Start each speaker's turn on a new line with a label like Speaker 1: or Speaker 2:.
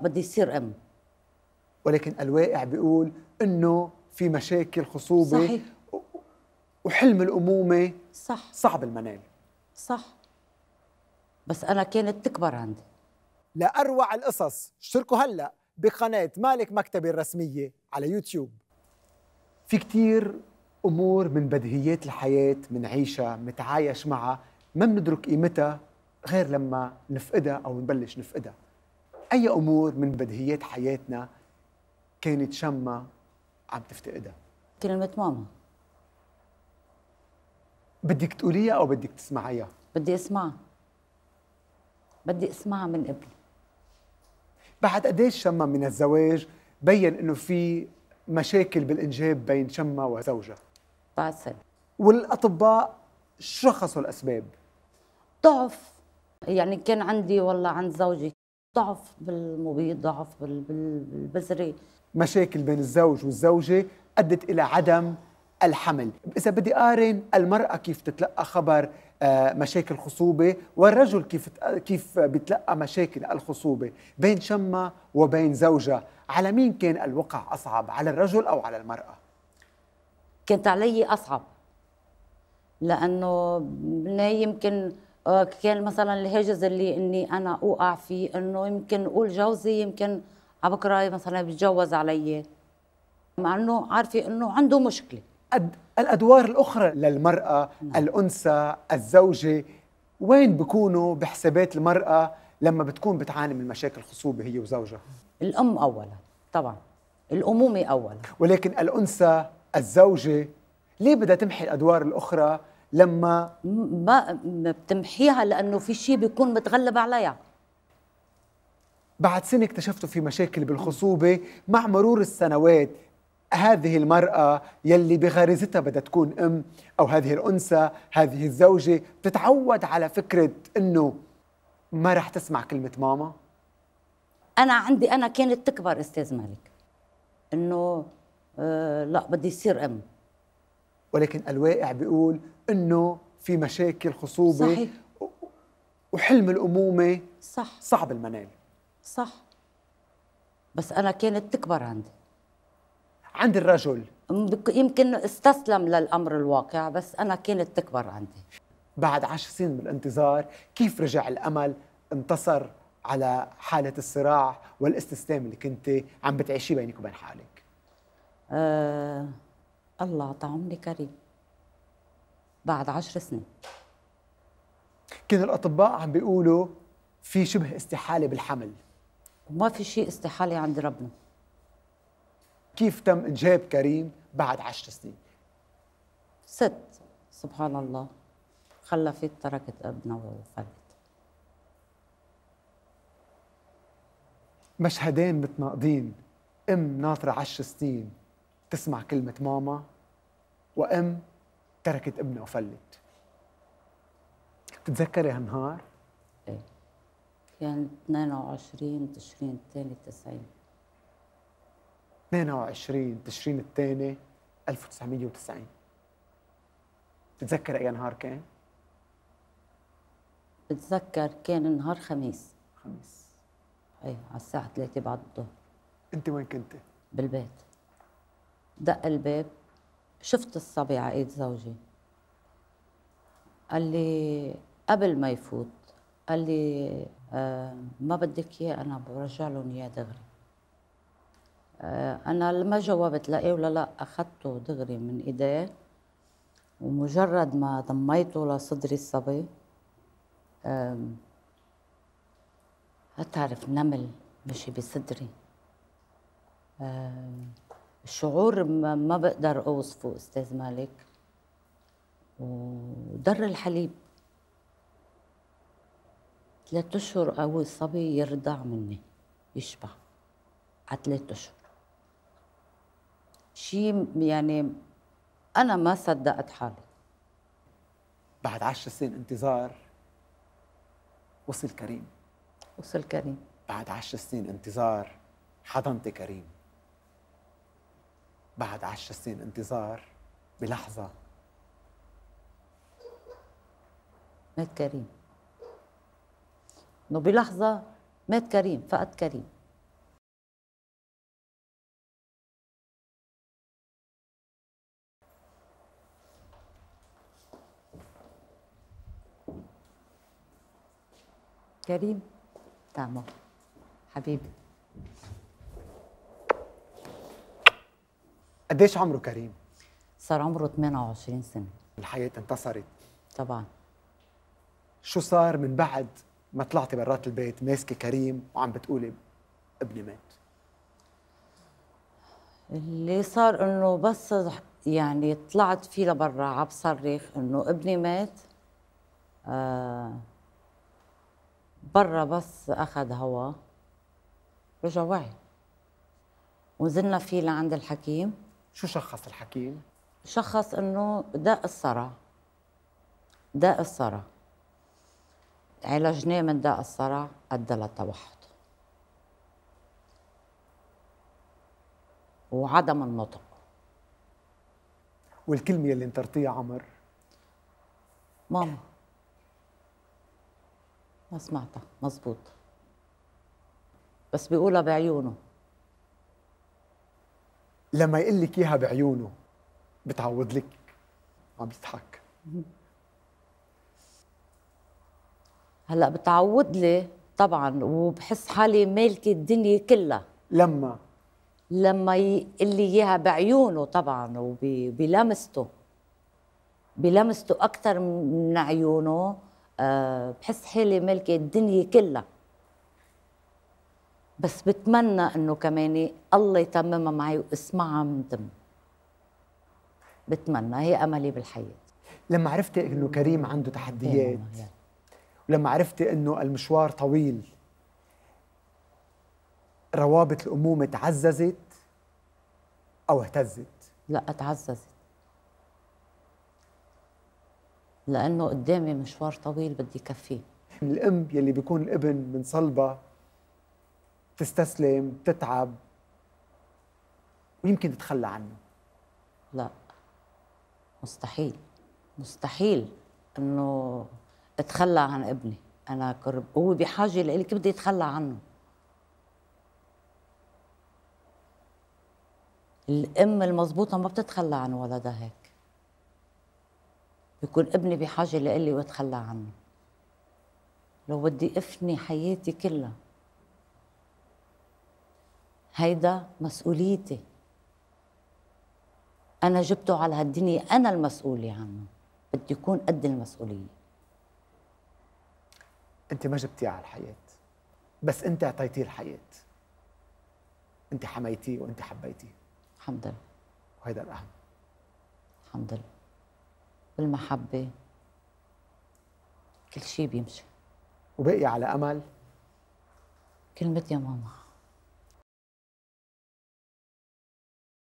Speaker 1: بدي يصير ام ولكن الواقع بيقول انه في مشاكل خصوبه صحيح وحلم الامومه صح صعب المنال صح بس انا كانت تكبر عندي لاروع القصص اشتركوا هلا بقناه مالك مكتبي الرسميه على يوتيوب في كتير امور من بديهيات الحياه منعيشها متعايش معها ما بندرك قيمتها غير لما نفقدها او نبلش نفقدها أي أمور من بديهيات حياتنا كانت شمة عم تفتقدها كلمة ماما بدك تقوليها أو بدك تسمعيها؟
Speaker 2: بدي أسمعها بدي أسمعها من قبل
Speaker 1: بعد قديش شمة من الزواج بين إنه في مشاكل بالإنجاب بين شمة وزوجها؟ بعد سنة والأطباء شخصوا الأسباب
Speaker 2: ضعف يعني كان عندي والله عند زوجي ضعف بالمبيض
Speaker 1: ضعف بالبذرة مشاكل بين الزوج والزوجة أدت إلى عدم الحمل إذا بدي أقارن المرأة كيف تتلقى خبر آه، مشاكل خصوبة والرجل كيف كيف بتلقى مشاكل الخصوبة بين شمة وبين زوجها على مين كان الوقع أصعب على الرجل أو على المرأة؟ كانت علي أصعب لأنه بناي يمكن
Speaker 2: كان مثلا الهاجس اللي اني انا اوقع فيه انه يمكن اقول جوزي يمكن على بكره مثلا بيتجوز علي مع انه عارفه انه عنده
Speaker 1: مشكله الادوار الاخرى للمراه نعم. الانثى الزوجه وين بكونوا بحسابات المراه لما بتكون بتعاني من مشاكل خصوبه هي وزوجها الام اولا طبعا الامومه اولا ولكن الانثى الزوجه ليه بدها تمحي الادوار الاخرى لما ما بتمحيها لانه في شيء بيكون متغلب عليها بعد سنه اكتشفتوا في مشاكل بالخصوبه مع مرور السنوات هذه المرأة يلي بغريزتها بدها تكون أم أو هذه الأنثى هذه الزوجة بتتعود على فكرة أنه ما رح تسمع كلمة ماما
Speaker 2: أنا عندي أنا كانت تكبر أستاذ مالك أنه آه لا بدي يصير أم
Speaker 1: ولكن الواقع بيقول انه في مشاكل خصوبه صحيح. وحلم الامومه صح صعب المنال صح بس انا كانت تكبر عندي عند الرجل يمكن استسلم للامر الواقع بس انا كانت تكبر عندي بعد عشر سنين من الانتظار كيف رجع الامل انتصر على حالة الصراع والاستسلام اللي كنت عم بتعيشيه بينك وبين حالك؟ أه الله طعم عمري كريم بعد عشر سنين كان الأطباء عم بيقولوا في شبه استحالة بالحمل وما في شيء استحالة عند ربنا كيف تم إنجاب كريم بعد عشر
Speaker 2: سنين؟ ست سبحان الله خلفت تركت
Speaker 1: ابنها وفلت مشهدين متناقضين ام ناطره عشر سنين تسمع كلمه ماما وأم تركت ابنها وفلت بتتذكري هالنهار؟ ايه كان 22 تشرين الثاني 90 22 تشرين الثاني 1990 بتتذكر اي نهار كان؟
Speaker 2: بتذكر كان نهار خميس خميس ايه على الساعة 3 بعد الظهر انت وين كنت؟ بالبيت دق الباب شفت الصبي على ايد زوجي قال لي قبل ما يفوت قال لي آه ما بدك اياه انا برجع لهم اياه دغري آه انا ما جاوبت لا ايه ولا لا اخذته دغري من ايديه ومجرد ما ضميته لصدري الصبي هتعرف نمل مشي بصدري شعور ما بقدر اوصفه استاذ مالك ودر الحليب ثلاثة اشهر او صبي يرضع مني يشبع على ثلاثة اشهر شيء يعني انا ما صدقت حالي بعد عشر سنين انتظار
Speaker 1: وصل كريم
Speaker 2: وصل كريم
Speaker 1: بعد عشر سنين انتظار حضنتي كريم بعد عشر سنين انتظار بلحظة
Speaker 2: مات كريم انه بلحظة مات كريم فقد كريم
Speaker 1: كريم تمام حبيبي قد ايش عمره كريم؟ صار عمره 28 سنه الحياه انتصرت طبعا شو صار من بعد ما طلعتي برات البيت ماسكه كريم وعم بتقولي ابني مات؟
Speaker 2: اللي صار انه بس يعني طلعت فيه لبرا عم صرخ انه ابني مات آه برا بس اخذ هوا رجع وعي ونزلنا فيه لعند الحكيم شو شخص الحكيم؟ شخص انه داء الصرع داء الصرع عالجناه من داء الصرع ادى للتوحد
Speaker 1: وعدم النطق والكلمه اللي انطرتيها عمر
Speaker 2: ماما ما سمعتها مزبوط بس بيقولها
Speaker 1: بعيونه لما يقول لك اياها بعيونه بتعوض لك عم يضحك
Speaker 2: هلا بتعوض لي طبعا وبحس حالي مالكه الدنيا كلها لما لما يقول لي اياها بعيونه طبعا وبلمسته بلمسته اكثر من عيونه أه بحس حالي مالكه الدنيا كلها بس بتمنى انه كمان الله يتممها معي واسمعها من دم
Speaker 1: بتمنى هي املي بالحياه لما عرفت انه كريم عنده تحديات ولما عرفت انه المشوار طويل روابط الامومه تعززت او اهتزت لا تعززت لانه قدامي مشوار طويل بدي كفيه الام يلي بيكون الابن من صلبها تستسلم تتعب ويمكن تتخلى عنه لا
Speaker 2: مستحيل مستحيل انه اتخلى عن ابني انا قرب هو بحاجه لإلي كيف بدي اتخلى عنه الام المضبوطه ما بتتخلى عن ولدها هيك بيكون ابني بحاجه لإلي واتخلى عنه لو بدي افني حياتي كلها هيدا مسؤوليتي أنا جبته على هالدنيا أنا المسؤولة عنه بدي يكون قد المسؤولية
Speaker 1: أنت ما جبتيه على الحياة بس أنت أعطيتيه الحياة أنت حميتيه وأنت حبيتيه الحمد لله وهيدا الأهم الحمد لله
Speaker 2: بالمحبة كل شيء بيمشي وبقي على أمل كلمة يا ماما